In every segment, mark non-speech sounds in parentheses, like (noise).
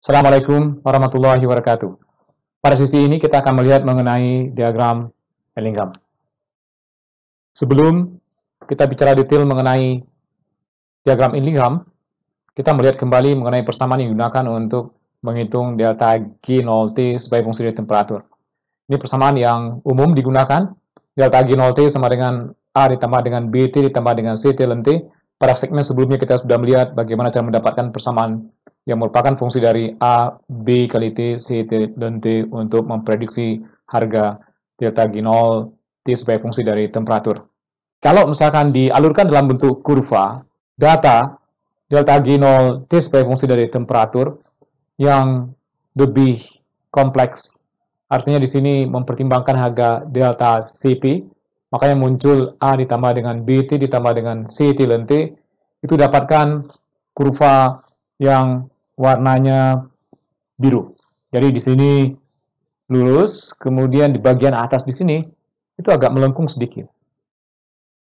Assalamualaikum warahmatullahi wabarakatuh. Pada sisi ini kita akan melihat mengenai diagram Ellingham. Sebelum kita bicara detail mengenai diagram Ellingham, kita melihat kembali mengenai persamaan yang digunakan untuk menghitung delta G0T sebagai fungsi dari temperatur. Ini persamaan yang umum digunakan. Delta G0T sama dengan A ditambah dengan B BT ditambah dengan C CT lenti. Pada segmen sebelumnya kita sudah melihat bagaimana cara mendapatkan persamaan yang merupakan fungsi dari A, B kali T, C, T, dan T untuk memprediksi harga delta G0 T sebagai fungsi dari temperatur. Kalau misalkan dialurkan dalam bentuk kurva, data delta G0 T sebagai fungsi dari temperatur yang lebih kompleks. Artinya di sini mempertimbangkan harga delta CP, makanya muncul A ditambah dengan BT ditambah dengan CT dan T, itu dapatkan kurva yang warnanya biru. Jadi di sini lurus, kemudian di bagian atas di sini itu agak melengkung sedikit.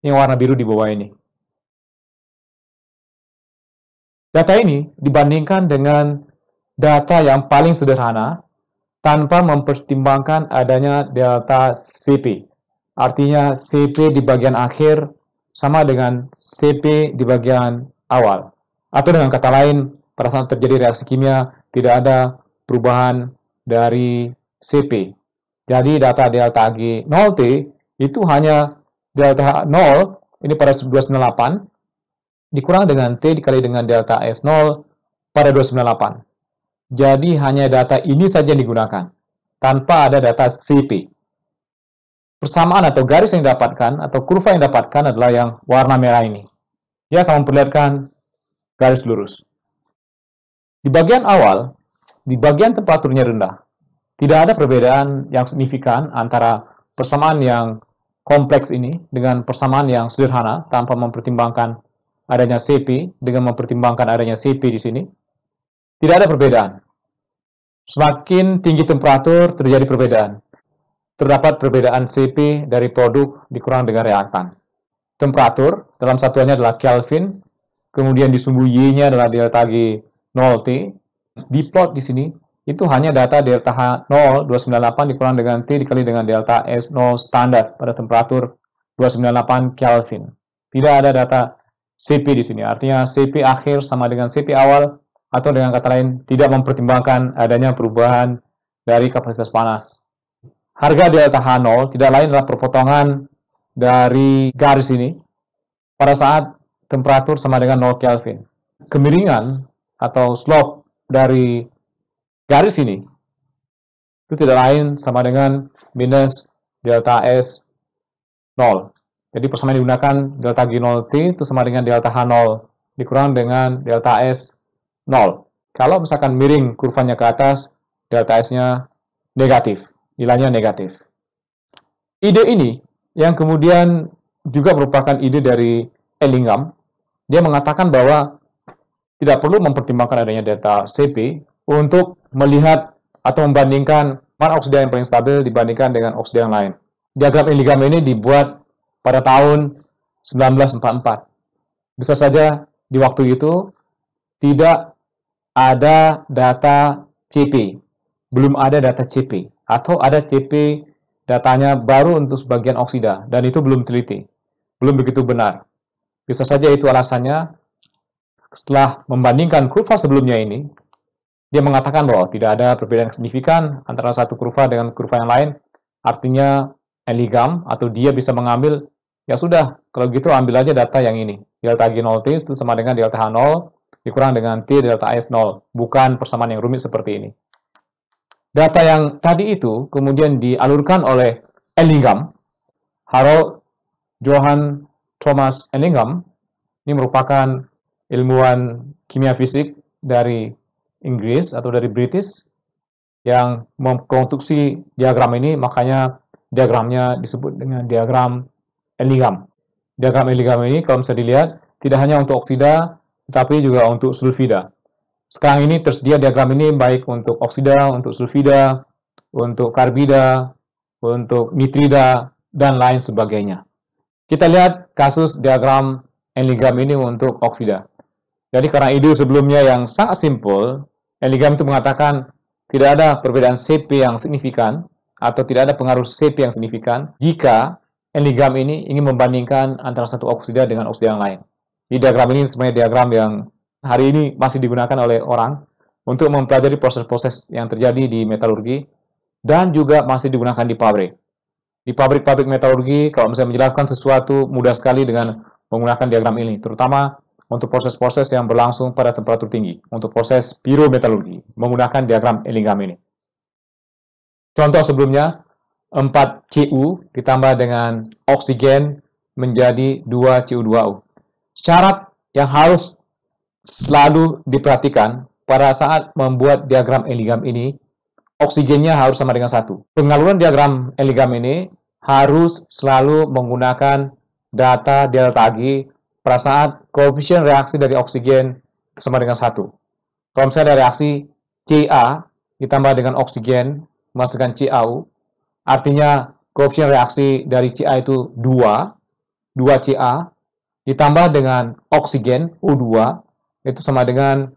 Yang warna biru di bawah ini. Data ini dibandingkan dengan data yang paling sederhana tanpa mempertimbangkan adanya delta CP. Artinya CP di bagian akhir sama dengan CP di bagian awal. Atau dengan kata lain, pada saat terjadi reaksi kimia tidak ada perubahan dari CP. Jadi data delta G 0T itu hanya delta 0 ini pada 1298 dikurang dengan T dikali dengan delta S0 pada 298. Jadi hanya data ini saja yang digunakan, tanpa ada data CP. Persamaan atau garis yang didapatkan, atau kurva yang didapatkan adalah yang warna merah ini. ya akan memperlihatkan garis lurus. Di bagian awal, di bagian temperaturnya rendah, tidak ada perbedaan yang signifikan antara persamaan yang kompleks ini dengan persamaan yang sederhana tanpa mempertimbangkan adanya CP dengan mempertimbangkan adanya CP di sini. Tidak ada perbedaan. Semakin tinggi temperatur, terjadi perbedaan. Terdapat perbedaan CP dari produk dikurang dengan reaktan. Temperatur dalam satuannya adalah Kelvin kemudian di sumbu Y-nya adalah delta G 0T, diplot di sini, itu hanya data delta H0 298 dikurang dengan T dikali dengan delta S0 standar pada temperatur 298 Kelvin. Tidak ada data CP di sini, artinya CP akhir sama dengan CP awal, atau dengan kata lain tidak mempertimbangkan adanya perubahan dari kapasitas panas. Harga delta H0 tidak lain adalah perpotongan dari garis ini pada saat temperatur sama dengan 0 Kelvin. Kemiringan atau slope dari garis ini itu tidak lain sama dengan minus delta S 0. Jadi persamaan digunakan delta G0T itu sama dengan delta H0 dikurang dengan delta S 0. Kalau misalkan miring kurvanya ke atas, delta S-nya negatif, nilainya negatif. Ide ini yang kemudian juga merupakan ide dari Ellingham dia mengatakan bahwa tidak perlu mempertimbangkan adanya data CP untuk melihat atau membandingkan mana oksida yang paling stabil dibandingkan dengan oksida yang lain. Diagram Illigam ini dibuat pada tahun 1944. Bisa saja di waktu itu tidak ada data CP, belum ada data CP, atau ada CP datanya baru untuk sebagian oksida, dan itu belum teliti, belum begitu benar. Bisa saja itu alasannya setelah membandingkan kurva sebelumnya ini, dia mengatakan bahwa tidak ada perbedaan signifikan antara satu kurva dengan kurva yang lain. Artinya eligam atau dia bisa mengambil, ya sudah, kalau gitu ambil aja data yang ini. Delta G0 T itu sama dengan delta H0 dikurang dengan T delta S 0. Bukan persamaan yang rumit seperti ini. Data yang tadi itu kemudian dialurkan oleh Ellingham, Harold, Johan Thomas Ellingham ini merupakan ilmuwan kimia fisik dari Inggris atau dari British yang mengkonstruksi diagram ini makanya diagramnya disebut dengan diagram Ellingham. Diagram Ellingham ini kalau bisa dilihat tidak hanya untuk oksida tetapi juga untuk sulfida. Sekarang ini tersedia diagram ini baik untuk oksida, untuk sulfida, untuk karbida, untuk nitrida dan lain sebagainya. Kita lihat kasus diagram enligram ini untuk oksida. Jadi karena ide sebelumnya yang sangat simpel, enligram itu mengatakan tidak ada perbedaan CP yang signifikan atau tidak ada pengaruh CP yang signifikan jika enligram ini ingin membandingkan antara satu oksida dengan oksida yang lain. Di diagram ini sebenarnya diagram yang hari ini masih digunakan oleh orang untuk mempelajari proses-proses yang terjadi di metalurgi dan juga masih digunakan di pabrik. Di pabrik-pabrik metalurgi, kalau misalnya menjelaskan sesuatu mudah sekali dengan menggunakan diagram ini, terutama untuk proses-proses yang berlangsung pada temperatur tinggi, untuk proses pirometalurgi, menggunakan diagram Ellingham ini. Contoh sebelumnya, 4Cu ditambah dengan oksigen menjadi 2 cu 2 o Syarat yang harus selalu diperhatikan pada saat membuat diagram Ellingham ini oksigennya harus sama dengan satu. Pengaluran diagram eligam ini harus selalu menggunakan data delta G pada saat koefisien reaksi dari oksigen sama dengan satu. Kalau misalnya ada reaksi CA ditambah dengan oksigen menghasilkan CaU, artinya koefisien reaksi dari Ca itu 2, 2Ca ditambah dengan oksigen U2 itu sama dengan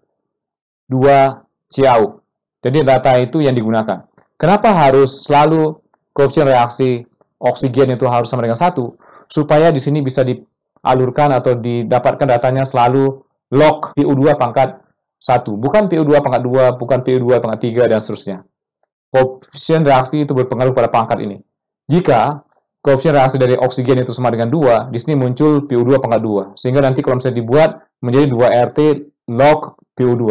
2 CaU. Jadi data itu yang digunakan. Kenapa harus selalu koefisien reaksi oksigen itu harus sama dengan satu? Supaya di sini bisa dialurkan atau didapatkan datanya selalu log PU2 pangkat 1. Bukan PU2 pangkat 2, bukan PU2 pangkat 3, dan seterusnya. Koefisien reaksi itu berpengaruh pada pangkat ini. Jika koefisien reaksi dari oksigen itu sama dengan 2, di sini muncul PU2 pangkat 2. Sehingga nanti kalau misalnya dibuat menjadi 2RT log PU2.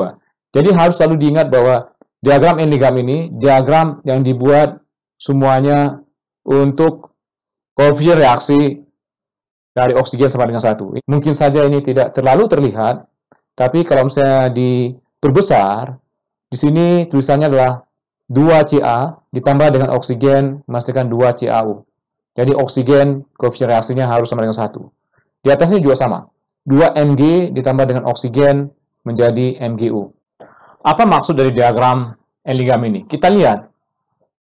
Jadi harus selalu diingat bahwa Diagram endgame ini, diagram yang dibuat semuanya untuk koefisien reaksi dari oksigen sama dengan satu. Mungkin saja ini tidak terlalu terlihat, tapi kalau misalnya diperbesar, di sini tulisannya adalah 2Ca ditambah dengan oksigen memastikan 2 CaO. Jadi oksigen koefisien reaksinya harus sama dengan satu. Di atasnya juga sama. 2Mg ditambah dengan oksigen menjadi MgO. Apa maksud dari diagram N-ligam ini? Kita lihat,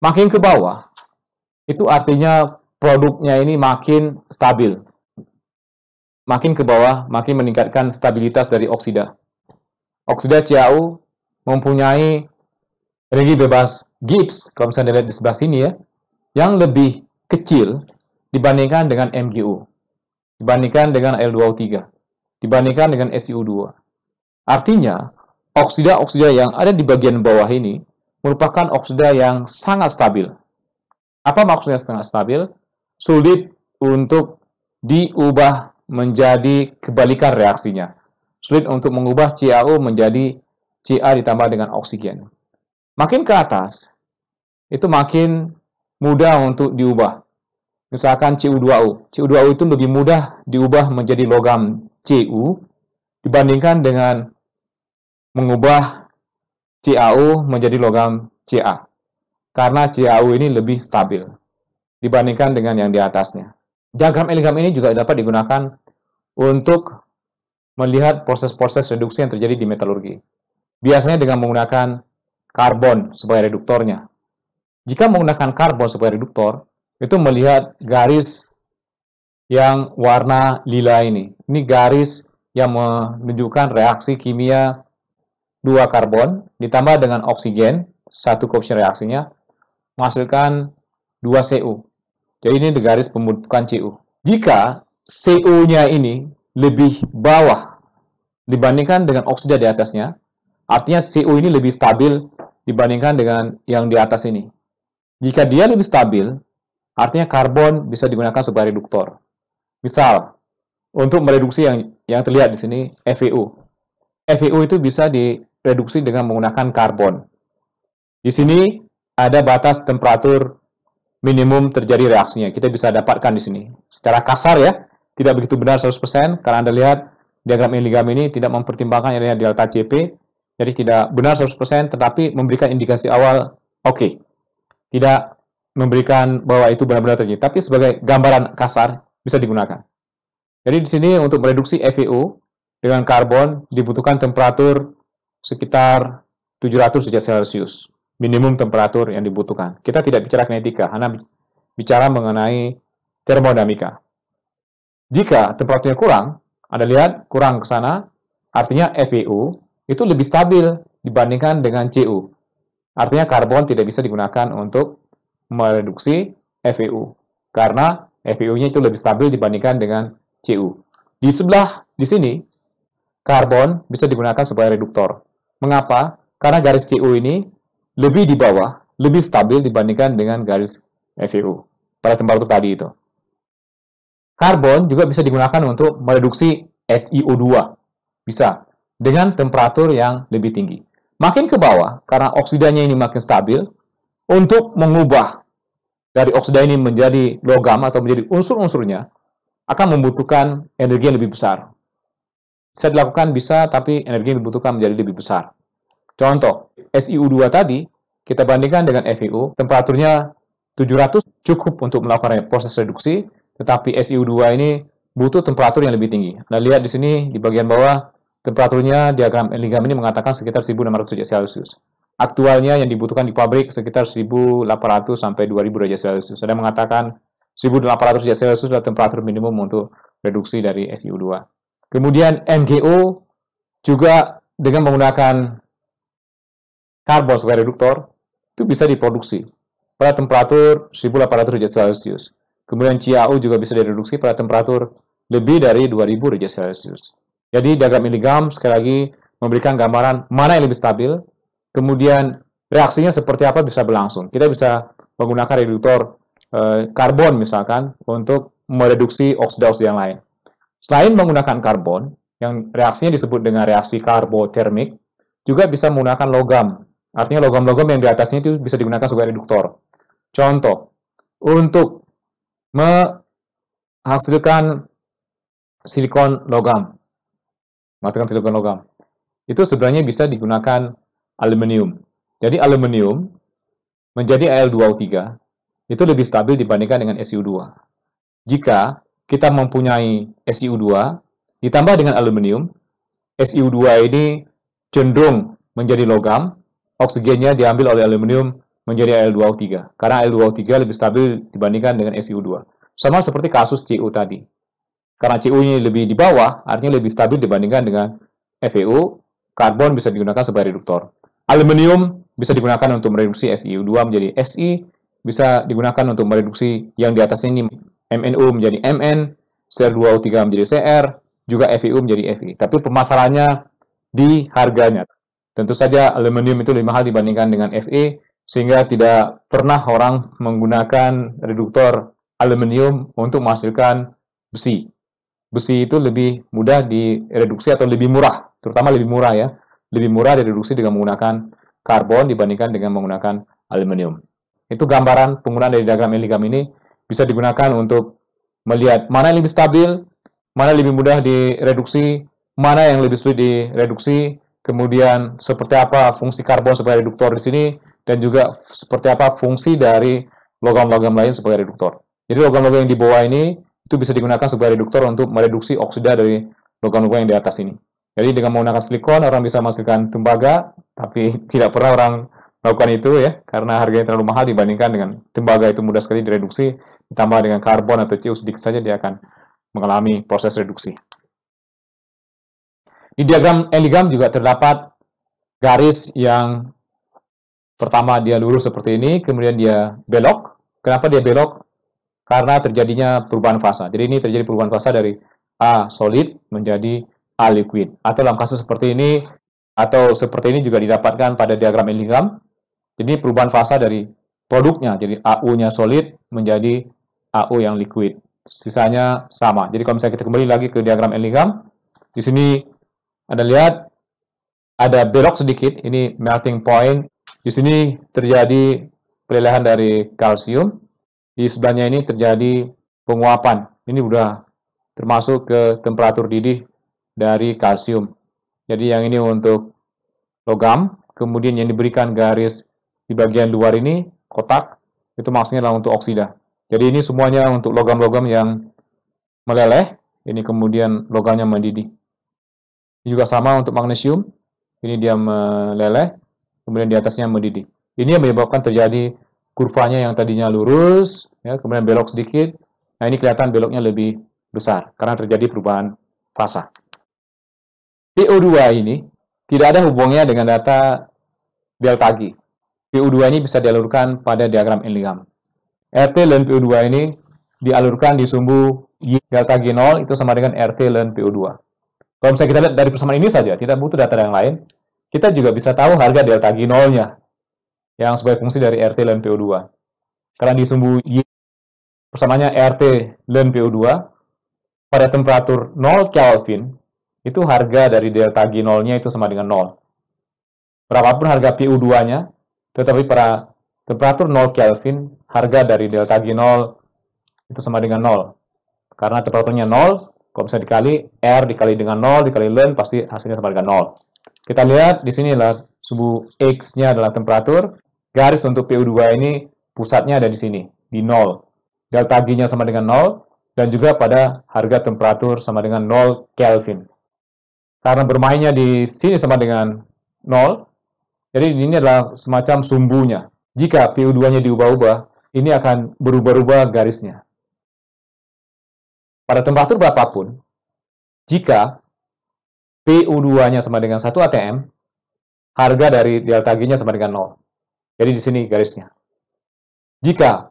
makin ke bawah, itu artinya produknya ini makin stabil. Makin ke bawah, makin meningkatkan stabilitas dari oksida. Oksida Cau mempunyai energi bebas Gibbs, kalau misalnya dilihat di sebelah sini ya, yang lebih kecil dibandingkan dengan MgO, dibandingkan dengan L2O3, dibandingkan dengan SiO2. Artinya, oksida-oksida yang ada di bagian bawah ini merupakan oksida yang sangat stabil. Apa maksudnya sangat stabil? Sulit untuk diubah menjadi kebalikan reaksinya. Sulit untuk mengubah CaO menjadi Ca ditambah dengan oksigen. Makin ke atas, itu makin mudah untuk diubah. Misalkan Cu2O. Cu2O itu lebih mudah diubah menjadi logam Cu dibandingkan dengan mengubah CAU menjadi logam CA. Karena CAU ini lebih stabil dibandingkan dengan yang di atasnya. Diagram Ellingham ini juga dapat digunakan untuk melihat proses-proses reduksi yang terjadi di metalurgi. Biasanya dengan menggunakan karbon sebagai reduktornya. Jika menggunakan karbon sebagai reduktor, itu melihat garis yang warna lila ini. Ini garis yang menunjukkan reaksi kimia 2 karbon ditambah dengan oksigen, satu koefisien reaksinya, menghasilkan 2 CU. Jadi ini di garis pembentukan CU. Jika CU-nya ini lebih bawah dibandingkan dengan oksida di atasnya, artinya CU ini lebih stabil dibandingkan dengan yang di atas ini. Jika dia lebih stabil, artinya karbon bisa digunakan sebagai reduktor. Misal, untuk mereduksi yang yang terlihat di sini, FeU. FeU itu bisa di reduksi dengan menggunakan karbon. Di sini ada batas temperatur minimum terjadi reaksinya. Kita bisa dapatkan di sini. Secara kasar ya, tidak begitu benar 100% karena Anda lihat diagram ligam ini tidak mempertimbangkan adanya delta CP, jadi tidak benar 100% tetapi memberikan indikasi awal oke. Okay. Tidak memberikan bahwa itu benar-benar terjadi, tapi sebagai gambaran kasar bisa digunakan. Jadi di sini untuk mereduksi FeO dengan karbon dibutuhkan temperatur sekitar 700 derajat Celcius, minimum temperatur yang dibutuhkan. Kita tidak bicara kinetika, hanya bicara mengenai termodinamika. Jika temperaturnya kurang, Anda lihat kurang ke sana, artinya FeO itu lebih stabil dibandingkan dengan Cu. Artinya karbon tidak bisa digunakan untuk mereduksi FeO karena FeO-nya itu lebih stabil dibandingkan dengan Cu. Di sebelah di sini karbon bisa digunakan sebagai reduktor. Mengapa? Karena garis TU ini lebih di bawah, lebih stabil dibandingkan dengan garis FEU pada temperatur tadi itu. Karbon juga bisa digunakan untuk mereduksi SiO2. Bisa. Dengan temperatur yang lebih tinggi. Makin ke bawah, karena oksidanya ini makin stabil, untuk mengubah dari oksida ini menjadi logam atau menjadi unsur-unsurnya, akan membutuhkan energi yang lebih besar. Bisa dilakukan, bisa, tapi energi yang dibutuhkan menjadi lebih besar. Contoh, SIU2 tadi, kita bandingkan dengan FeU, temperaturnya 700 cukup untuk melakukan proses reduksi, tetapi SIU2 ini butuh temperatur yang lebih tinggi. Nah, lihat di sini, di bagian bawah, temperaturnya diagram lingam ini mengatakan sekitar 1600 derajat Celcius. Aktualnya yang dibutuhkan di pabrik sekitar 1800 sampai 2000 derajat Celcius. Saya mengatakan 1800 derajat Celcius adalah temperatur minimum untuk reduksi dari SiO2. Kemudian NGO juga dengan menggunakan karbon sebagai reduktor itu bisa diproduksi pada temperatur 1800 derajat Celcius. Kemudian CaO juga bisa direduksi pada temperatur lebih dari 2000 derajat Celcius. Jadi diagram miligram sekali lagi memberikan gambaran mana yang lebih stabil, kemudian reaksinya seperti apa bisa berlangsung. Kita bisa menggunakan reduktor eh, karbon misalkan untuk mereduksi oksida-oksida yang lain. Selain menggunakan karbon, yang reaksinya disebut dengan reaksi karbotermik, juga bisa menggunakan logam. Artinya logam-logam yang di atasnya itu bisa digunakan sebagai reduktor. Contoh, untuk menghasilkan silikon logam, menghasilkan silikon logam, itu sebenarnya bisa digunakan aluminium. Jadi aluminium menjadi Al2O3 itu lebih stabil dibandingkan dengan SiO2. Jika kita mempunyai sio 2 ditambah dengan aluminium, sio 2 ini cenderung menjadi logam, oksigennya diambil oleh aluminium menjadi Al2O3 karena Al2O3 lebih stabil dibandingkan dengan sio 2 Sama seperti kasus Cu tadi. Karena cu ini lebih di bawah, artinya lebih stabil dibandingkan dengan FeO, karbon bisa digunakan sebagai reduktor. Aluminium bisa digunakan untuk mereduksi sio 2 menjadi Si, bisa digunakan untuk mereduksi yang di atas ini MNU menjadi MN, CR2U3 menjadi CR, juga FEU menjadi Fe. Tapi pemasarannya di harganya. Tentu saja aluminium itu lebih mahal dibandingkan dengan FE, sehingga tidak pernah orang menggunakan reduktor aluminium untuk menghasilkan besi. Besi itu lebih mudah direduksi atau lebih murah, terutama lebih murah ya. Lebih murah direduksi dengan menggunakan karbon dibandingkan dengan menggunakan aluminium. Itu gambaran penggunaan dari diagram eligam ini bisa digunakan untuk melihat mana yang lebih stabil, mana lebih mudah direduksi, mana yang lebih sulit direduksi, kemudian seperti apa fungsi karbon sebagai reduktor di sini, dan juga seperti apa fungsi dari logam-logam lain sebagai reduktor. Jadi logam-logam yang di bawah ini itu bisa digunakan sebagai reduktor untuk mereduksi oksida dari logam-logam yang di atas ini. Jadi dengan menggunakan silikon orang bisa menghasilkan tembaga, tapi (laughs) tidak pernah orang melakukan itu ya karena harganya terlalu mahal dibandingkan dengan tembaga itu mudah sekali direduksi ditambah dengan karbon atau CO sedikit saja dia akan mengalami proses reduksi. Di diagram eligam eh, juga terdapat garis yang pertama dia lurus seperti ini, kemudian dia belok. Kenapa dia belok? Karena terjadinya perubahan fasa. Jadi ini terjadi perubahan fasa dari A solid menjadi A liquid. Atau dalam kasus seperti ini, atau seperti ini juga didapatkan pada diagram eligam. Jadi perubahan fasa dari produknya, jadi AU-nya solid menjadi AO yang liquid. Sisanya sama. Jadi kalau misalnya kita kembali lagi ke diagram Ellingham, di sini Anda lihat ada belok sedikit, ini melting point. Di sini terjadi pelelehan dari kalsium. Di sebelahnya ini terjadi penguapan. Ini sudah termasuk ke temperatur didih dari kalsium. Jadi yang ini untuk logam, kemudian yang diberikan garis di bagian luar ini kotak, itu maksudnya adalah untuk oksida. Jadi ini semuanya untuk logam-logam yang meleleh, ini kemudian logamnya mendidih. Ini juga sama untuk magnesium, ini dia meleleh, kemudian di atasnya mendidih. Ini yang menyebabkan terjadi kurvanya yang tadinya lurus, ya, kemudian belok sedikit. Nah ini kelihatan beloknya lebih besar karena terjadi perubahan fasa. PO2 ini tidak ada hubungannya dengan data delta G. PO2 ini bisa dialurkan pada diagram Enligham. RT ln PU2 ini dialurkan di sumbu Y delta G0 itu sama dengan RT ln PU2. Kalau misalnya kita lihat dari persamaan ini saja, tidak butuh data yang lain, kita juga bisa tahu harga delta G0-nya yang sebagai fungsi dari RT ln PU2. Karena di sumbu Y persamaannya RT ln PU2 pada temperatur 0 Kelvin itu harga dari delta G0-nya itu sama dengan 0. Berapapun harga PU2-nya, tetapi pada temperatur 0 Kelvin harga dari delta G0 itu sama dengan 0. Karena temperaturnya 0, kalau bisa dikali R dikali dengan 0, dikali len, pasti hasilnya sama dengan 0. Kita lihat di sini adalah suhu X-nya adalah temperatur. Garis untuk PU2 ini pusatnya ada di sini, di 0. Delta G-nya sama dengan 0, dan juga pada harga temperatur sama dengan 0 Kelvin. Karena bermainnya di sini sama dengan 0, jadi ini adalah semacam sumbunya. Jika PU2-nya diubah-ubah, ini akan berubah-ubah garisnya. Pada temperatur berapapun, jika PU2-nya sama dengan 1 ATM, harga dari delta G-nya sama dengan 0. Jadi di sini garisnya. Jika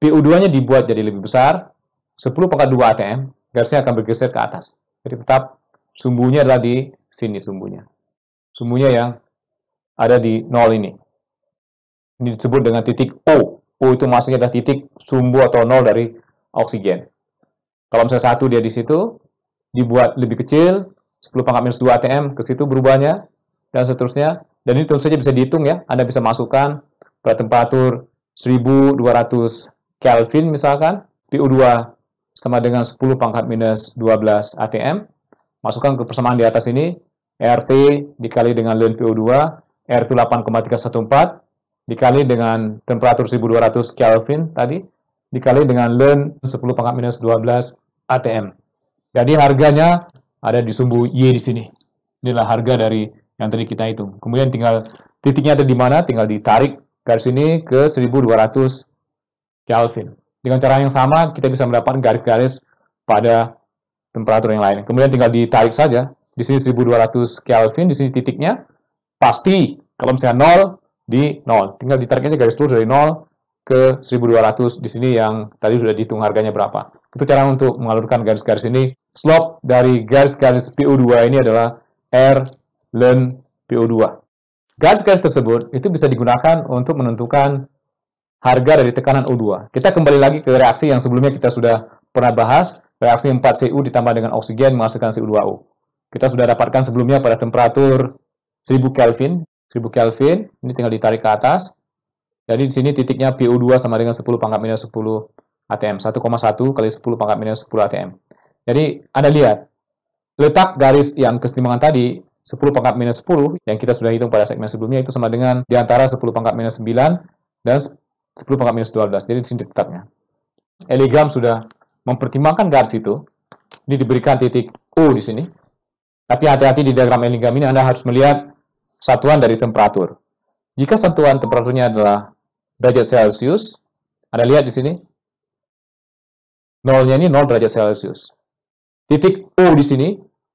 PU2-nya dibuat jadi lebih besar, 10 pangkat 2 ATM, garisnya akan bergeser ke atas. Jadi tetap sumbunya adalah di sini sumbunya. Sumbunya yang ada di 0 ini. Ini disebut dengan titik O U itu masuknya adalah titik sumbu atau nol dari oksigen. Kalau misalnya satu dia di situ, dibuat lebih kecil, 10 pangkat minus 2 ATM ke situ berubahnya, dan seterusnya. Dan ini tentu saja bisa dihitung ya, Anda bisa masukkan pada temperatur 1200 Kelvin misalkan, PU2 sama dengan 10 pangkat minus 12 ATM, masukkan ke persamaan di atas ini, RT dikali dengan ln PU2, R itu 8,314, dikali dengan temperatur 1200 Kelvin tadi, dikali dengan ln 10 pangkat minus 12 ATM. Jadi harganya ada di sumbu Y di sini. Inilah harga dari yang tadi kita hitung. Kemudian tinggal titiknya ada di mana, tinggal ditarik garis sini ke 1200 Kelvin. Dengan cara yang sama, kita bisa mendapatkan garis-garis pada temperatur yang lain. Kemudian tinggal ditarik saja. Di sini 1200 Kelvin, di sini titiknya. Pasti, kalau misalnya 0, di 0. Tinggal ditarik aja garis lurus dari 0 ke 1200 di sini yang tadi sudah dihitung harganya berapa. Itu cara untuk mengalurkan garis-garis ini. Slope dari garis-garis PO2 ini adalah R len PO2. Garis-garis tersebut itu bisa digunakan untuk menentukan harga dari tekanan O2. Kita kembali lagi ke reaksi yang sebelumnya kita sudah pernah bahas, reaksi 4CU ditambah dengan oksigen menghasilkan CO2O. Kita sudah dapatkan sebelumnya pada temperatur 1000 Kelvin, 1000 Kelvin, ini tinggal ditarik ke atas. Jadi di sini titiknya PO2 sama dengan 10 pangkat minus 10 ATM, 1,1 kali 10 pangkat minus 10 ATM. Jadi Anda lihat, letak garis yang kesetimbangan tadi, 10 pangkat minus 10, yang kita sudah hitung pada segmen sebelumnya, itu sama dengan di antara 10 pangkat minus 9 dan 10 pangkat minus 12. Jadi di sini letaknya. Eligram sudah mempertimbangkan garis itu, ini diberikan titik U di sini. Tapi hati-hati di diagram eligram ini Anda harus melihat satuan dari temperatur. Jika satuan temperaturnya adalah derajat Celcius, Anda lihat di sini, nolnya ini 0 derajat Celcius. Titik O di sini,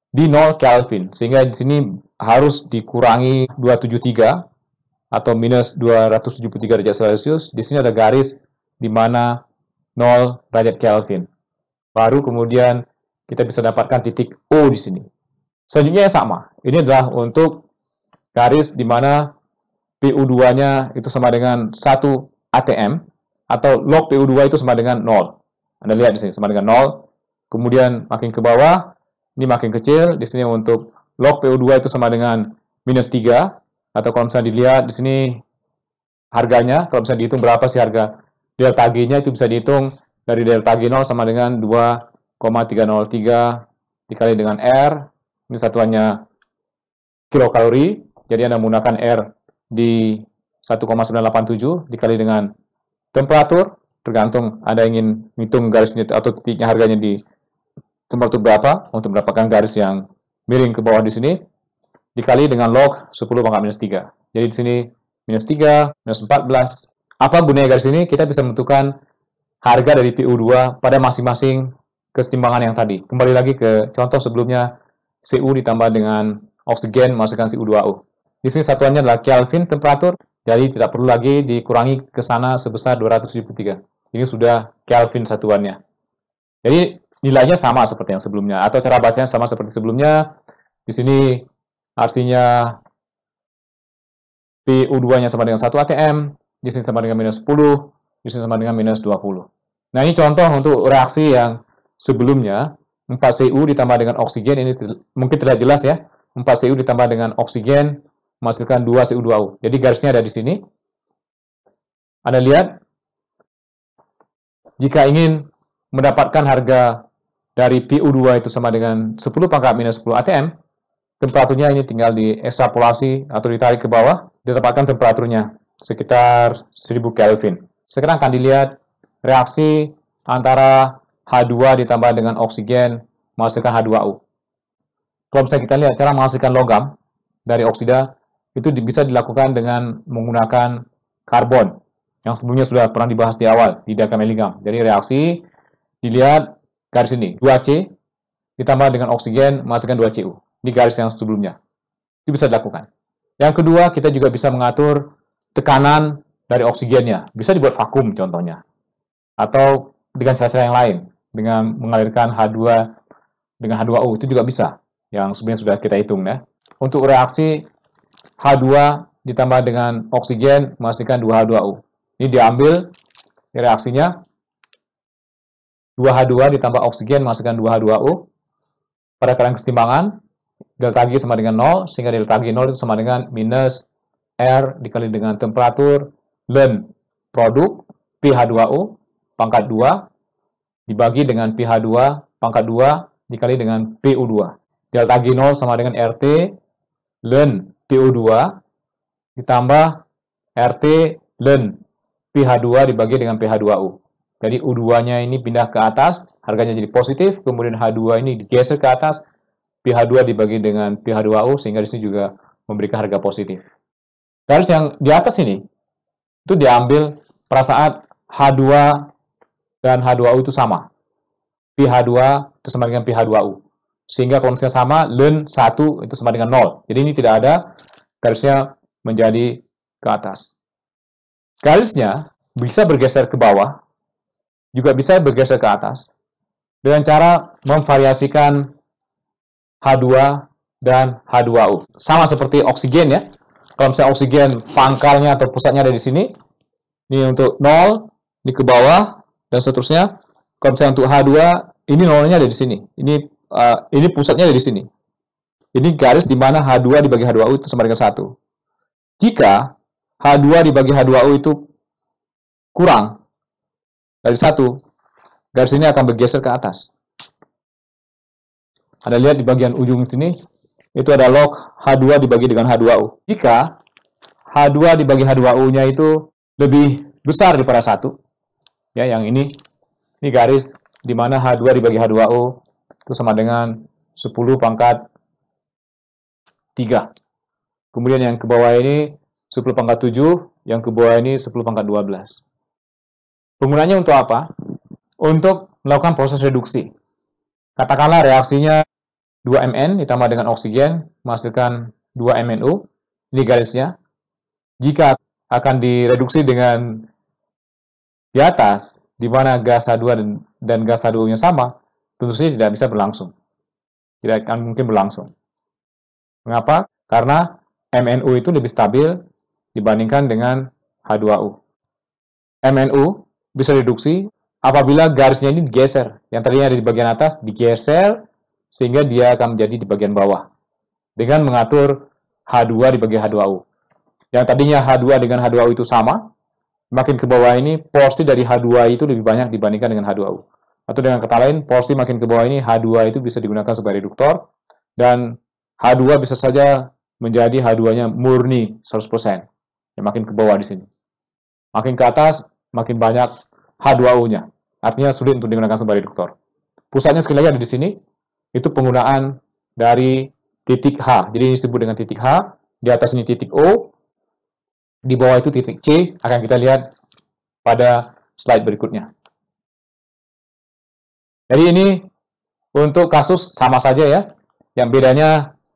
di 0 Kelvin, sehingga di sini harus dikurangi 273 atau minus 273 derajat Celcius. Di sini ada garis di mana 0 derajat Kelvin. Baru kemudian kita bisa dapatkan titik O di sini. Selanjutnya sama. Ini adalah untuk garis di mana PU2-nya itu sama dengan 1 ATM, atau log PU2 itu sama dengan 0. Anda lihat di sini, sama dengan 0. Kemudian makin ke bawah, ini makin kecil. Di sini untuk log PU2 itu sama dengan minus 3. Atau kalau misalnya dilihat di sini harganya, kalau misalnya dihitung berapa sih harga delta G-nya itu bisa dihitung dari delta G0 sama dengan 2,303 dikali dengan R. Ini satuannya kilokalori. Jadi Anda menggunakan R di 1,987 dikali dengan temperatur, tergantung Anda ingin menghitung garisnya atau titiknya harganya di temperatur berapa, untuk mendapatkan garis yang miring ke bawah di sini, dikali dengan log 10 pangkat minus 3. Jadi di sini minus 3, minus 14. Apa gunanya garis ini? Kita bisa menentukan harga dari PU2 pada masing-masing kesetimbangan yang tadi. Kembali lagi ke contoh sebelumnya, CU ditambah dengan oksigen, masukkan CU2O. Di sini satuannya adalah Kelvin temperatur, jadi tidak perlu lagi dikurangi ke sana sebesar 273. Ini sudah Kelvin satuannya. Jadi nilainya sama seperti yang sebelumnya, atau cara bacanya sama seperti sebelumnya. Di sini artinya PU2-nya sama dengan 1 ATM, di sini sama dengan minus 10, di sini sama dengan minus 20. Nah ini contoh untuk reaksi yang sebelumnya, 4 cu ditambah dengan oksigen, ini mungkin tidak jelas ya, 4 cu ditambah dengan oksigen, menghasilkan 2CO2U. Jadi garisnya ada di sini. Anda lihat, jika ingin mendapatkan harga dari PU2 itu sama dengan 10 pangkat minus 10 ATM, temperaturnya ini tinggal diekstrapolasi atau ditarik ke bawah, ditempatkan temperaturnya sekitar 1000 Kelvin. Sekarang akan dilihat reaksi antara H2 ditambah dengan oksigen menghasilkan H2O. Kalau misalnya kita lihat cara menghasilkan logam dari oksida, itu bisa dilakukan dengan menggunakan karbon yang sebelumnya sudah pernah dibahas di awal di diagram Ellingham. Jadi reaksi dilihat garis ini 2C ditambah dengan oksigen menghasilkan 2CU. Ini garis yang sebelumnya. Itu bisa dilakukan. Yang kedua, kita juga bisa mengatur tekanan dari oksigennya. Bisa dibuat vakum contohnya. Atau dengan cara-cara yang lain. Dengan mengalirkan H2 dengan H2O itu juga bisa. Yang sebelumnya sudah kita hitung ya. Untuk reaksi H2 ditambah dengan oksigen menghasilkan 2H2O. Ini diambil reaksinya 2H2 ditambah oksigen menghasilkan 2H2O. Pada keadaan kesetimbangan, delta G sama dengan 0, sehingga delta G 0 itu sama dengan minus R dikali dengan temperatur, len produk pH2O pangkat 2 dibagi dengan pH2 pangkat 2 dikali dengan PU2. Delta G0 sama dengan RT, ln PO2 ditambah RT len PH2 dibagi dengan PH2U. Jadi U2-nya ini pindah ke atas, harganya jadi positif, kemudian H2 ini digeser ke atas, PH2 dibagi dengan PH2U sehingga di sini juga memberikan harga positif. Garis yang di atas ini itu diambil pada saat H2 dan H2U itu sama. PH2 itu sama dengan PH2U. Sehingga kalau sama, len 1 itu sama dengan 0. Jadi ini tidak ada garisnya menjadi ke atas. Garisnya bisa bergeser ke bawah, juga bisa bergeser ke atas, dengan cara memvariasikan H2 dan H2O. Sama seperti oksigen ya. Kalau misalnya oksigen pangkalnya atau pusatnya ada di sini, ini untuk 0, ini ke bawah, dan seterusnya. Kalau misalnya untuk H2, ini nolnya ada di sini. Ini uh, ini pusatnya dari sini. Ini garis di mana H2 dibagi H2U itu sama dengan 1. Jika H2 dibagi H2U itu kurang dari 1, garis ini akan bergeser ke atas. Anda lihat di bagian ujung sini, itu ada log H2 dibagi dengan H2U. Jika H2 dibagi H2U-nya itu lebih besar daripada 1, ya yang ini, ini garis di mana H2 dibagi H2U itu sama dengan 10 pangkat 3. Kemudian yang ke bawah ini 10 pangkat 7, yang ke bawah ini 10 pangkat 12. Penggunanya untuk apa? Untuk melakukan proses reduksi. Katakanlah reaksinya 2Mn ditambah dengan oksigen menghasilkan 2MnO. Ini garisnya. Jika akan direduksi dengan di atas, di mana gas H2 dan, dan gas H2-nya sama, tentu saja tidak bisa berlangsung. Tidak akan mungkin berlangsung. Mengapa? Karena MNU itu lebih stabil dibandingkan dengan h 2 o MNU bisa reduksi apabila garisnya ini digeser. Yang tadinya ada di bagian atas, digeser sehingga dia akan menjadi di bagian bawah. Dengan mengatur H2 di bagian h 2 o Yang tadinya H2 dengan h 2 o itu sama, makin ke bawah ini porsi dari H2 itu lebih banyak dibandingkan dengan h 2 o atau dengan kata lain, porsi makin ke bawah ini H2 itu bisa digunakan sebagai reduktor, dan H2 bisa saja menjadi H2-nya murni 100%. Ya, makin ke bawah di sini. Makin ke atas, makin banyak H2O-nya. Artinya sulit untuk digunakan sebagai reduktor. Pusatnya sekali lagi ada di sini, itu penggunaan dari titik H. Jadi ini disebut dengan titik H, di atas ini titik O, di bawah itu titik C, akan kita lihat pada slide berikutnya. Jadi ini untuk kasus sama saja ya. Yang bedanya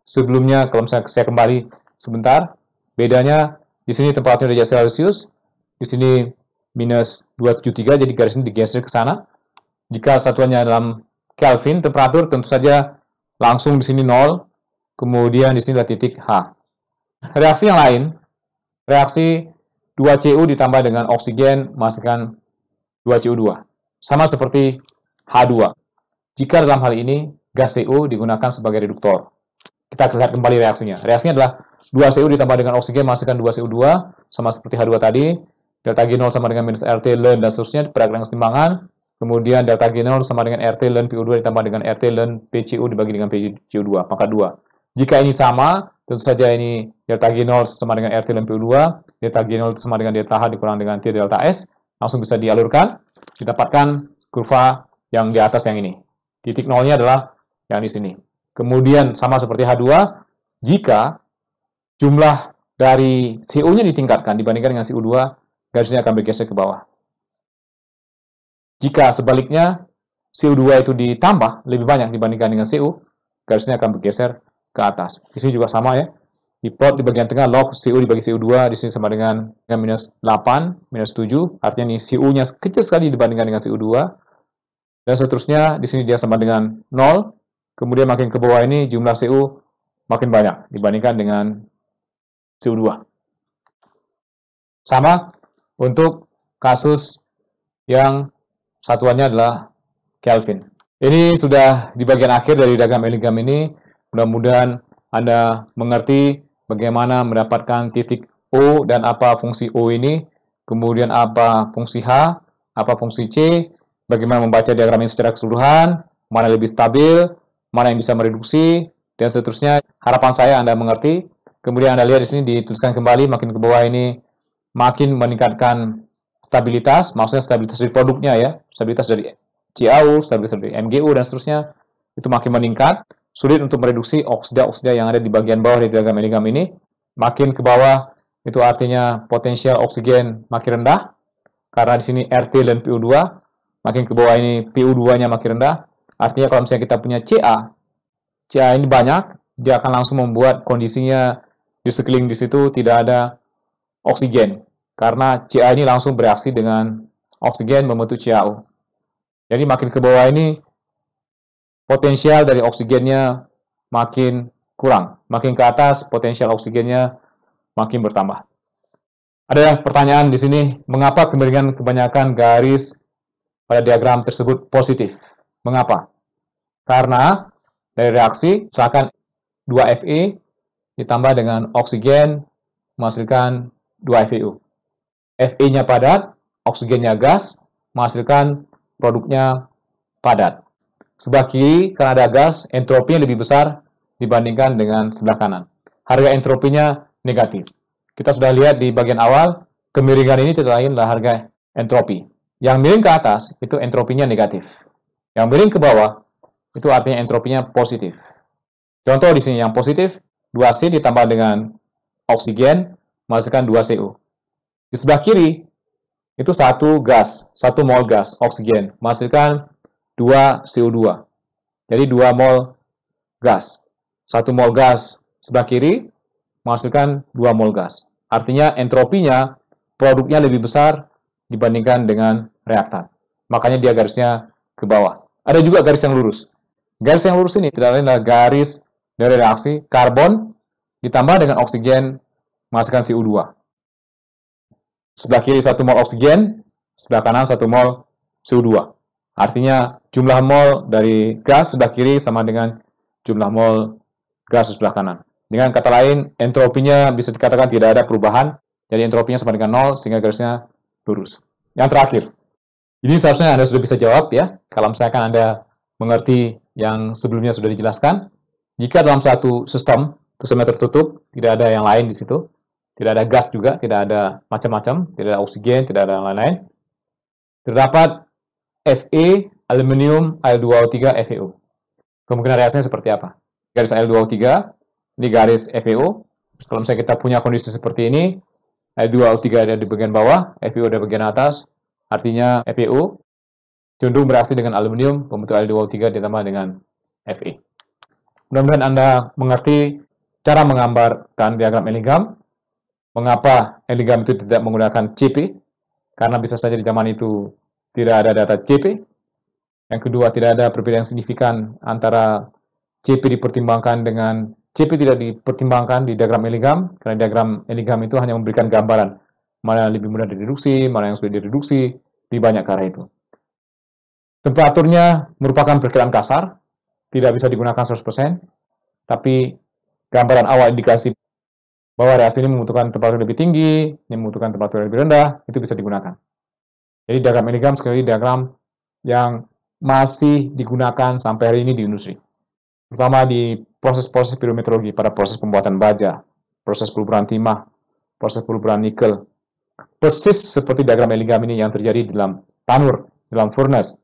sebelumnya, kalau misalnya saya kembali sebentar, bedanya di sini tempatnya derajat Celcius, di sini minus 273, jadi garis ini digeser ke sana. Jika satuannya dalam Kelvin, temperatur tentu saja langsung di sini 0, kemudian di sini ada titik H. Reaksi yang lain, reaksi 2 Cu ditambah dengan oksigen menghasilkan 2 Cu 2 Sama seperti H2 jika dalam hal ini gas CO digunakan sebagai reduktor. Kita lihat kembali reaksinya. Reaksinya adalah 2CO ditambah dengan oksigen menghasilkan 2CO2 sama seperti H2 tadi. Delta G0 sama dengan minus RT ln dan seterusnya pada dengan kesetimbangan. Kemudian delta G0 sama dengan RT ln PO2 ditambah dengan RT ln PCO dibagi dengan PCO2, maka 2. Jika ini sama, tentu saja ini delta G0 sama dengan RT ln PO2, delta G0 sama dengan delta H dikurang dengan T delta S, langsung bisa dialurkan, didapatkan kurva yang di atas yang ini. Titik nolnya adalah yang di sini. Kemudian sama seperti H2, jika jumlah dari CO-nya ditingkatkan dibandingkan dengan CO2, garisnya akan bergeser ke bawah. Jika sebaliknya CO2 itu ditambah lebih banyak dibandingkan dengan CO, garisnya akan bergeser ke atas. Di sini juga sama ya. Di plot di bagian tengah log CO dibagi CO2 di sini sama dengan, minus 8, minus 7, artinya ini CO-nya kecil sekali dibandingkan dengan CO2, dan seterusnya. Di sini dia sama dengan 0. Kemudian makin ke bawah ini jumlah CU makin banyak dibandingkan dengan CU2. Sama untuk kasus yang satuannya adalah Kelvin. Ini sudah di bagian akhir dari diagram eligam ini. Mudah-mudahan Anda mengerti bagaimana mendapatkan titik O dan apa fungsi O ini, kemudian apa fungsi H, apa fungsi C, bagaimana membaca diagram ini secara keseluruhan, mana yang lebih stabil, mana yang bisa mereduksi, dan seterusnya. Harapan saya Anda mengerti. Kemudian Anda lihat di sini dituliskan kembali, makin ke bawah ini makin meningkatkan stabilitas, maksudnya stabilitas dari produknya ya, stabilitas dari CAU, stabilitas dari MGU, dan seterusnya, itu makin meningkat. Sulit untuk mereduksi oksida-oksida yang ada di bagian bawah dari diagram-diagram ini. Makin ke bawah, itu artinya potensial oksigen makin rendah, karena di sini RT dan PU2, makin ke bawah ini PU2-nya makin rendah. Artinya kalau misalnya kita punya CA, CA ini banyak, dia akan langsung membuat kondisinya di sekeliling di situ tidak ada oksigen. Karena CA ini langsung bereaksi dengan oksigen membentuk CaO. Jadi makin ke bawah ini potensial dari oksigennya makin kurang. Makin ke atas potensial oksigennya makin bertambah. Ada pertanyaan di sini, mengapa kemiringan kebanyakan garis pada diagram tersebut positif. Mengapa? Karena dari reaksi, misalkan 2Fe ditambah dengan oksigen menghasilkan 2FeU. Fe-nya padat, oksigennya gas, menghasilkan produknya padat. Sebelah kiri, karena ada gas, entropinya lebih besar dibandingkan dengan sebelah kanan. Harga entropinya negatif. Kita sudah lihat di bagian awal, kemiringan ini tidak lain adalah harga entropi. Yang miring ke atas itu entropinya negatif. Yang miring ke bawah itu artinya entropinya positif. Contoh di sini yang positif 2C ditambah dengan oksigen menghasilkan 2CO. Di sebelah kiri itu satu gas, satu mol gas oksigen menghasilkan 2 CO2. Jadi 2 mol gas. 1 mol gas sebelah kiri menghasilkan 2 mol gas. Artinya entropinya produknya lebih besar dibandingkan dengan reaktan. Makanya dia garisnya ke bawah. Ada juga garis yang lurus. Garis yang lurus ini tidak lain adalah garis dari reaksi karbon ditambah dengan oksigen menghasilkan CO2. Sebelah kiri satu mol oksigen, sebelah kanan satu mol CO2. Artinya jumlah mol dari gas sebelah kiri sama dengan jumlah mol gas sebelah kanan. Dengan kata lain, entropinya bisa dikatakan tidak ada perubahan, jadi entropinya sama dengan nol sehingga garisnya lurus. Yang terakhir, ini seharusnya Anda sudah bisa jawab ya, kalau misalkan Anda mengerti yang sebelumnya sudah dijelaskan. Jika dalam satu sistem sistemnya tertutup, tidak ada yang lain di situ, tidak ada gas juga, tidak ada macam-macam, tidak ada oksigen, tidak ada yang lain-lain. Terdapat Fe, aluminium, Al2O3, FeO. Kemungkinan reaksinya seperti apa? Garis Al2O3, ini garis FeO. Kalau misalnya kita punya kondisi seperti ini, Al2O3 ada di bagian bawah, FeO ada di bagian atas, Artinya FPU e cenderung bereaksi dengan aluminium pembentuk Al2O3 ditambah dengan Fe. Mudah-mudahan Anda mengerti cara menggambarkan diagram eligam, mengapa eligam itu tidak menggunakan CP, karena bisa saja di zaman itu tidak ada data CP. Yang kedua, tidak ada perbedaan signifikan antara CP dipertimbangkan dengan CP tidak dipertimbangkan di diagram eligam, karena diagram eligam itu hanya memberikan gambaran mana yang lebih mudah direduksi, mana yang sudah direduksi, di banyak cara itu. Temperaturnya merupakan perkiraan kasar, tidak bisa digunakan 100%, tapi gambaran awal indikasi bahwa reaksi ini membutuhkan temperatur lebih tinggi, ini membutuhkan temperatur lebih rendah, itu bisa digunakan. Jadi diagram ini Enneagram sekali diagram yang masih digunakan sampai hari ini di industri. Terutama di proses-proses pirometrologi pada proses pembuatan baja, proses peluburan timah, proses peluburan nikel, persis seperti diagram Ellingham ini yang terjadi dalam tanur, dalam furnace,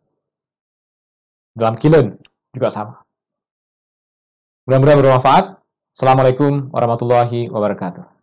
dalam kiln juga sama. Mudah-mudahan bermanfaat. Assalamualaikum warahmatullahi wabarakatuh.